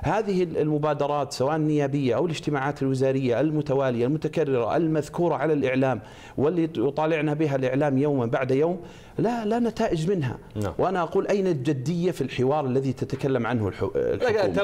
هذه المبادرات سواء النيابية أو الاجتماعات الوزارية المتوالية المتكررة المذكورة على الإعلام واللي يطالعنا بها الإعلام يوما بعد يوم لا لا نتائج منها لا. نعم. وأنا أقول أين الجدية في الحوار الذي تتكلم عنه الحكومة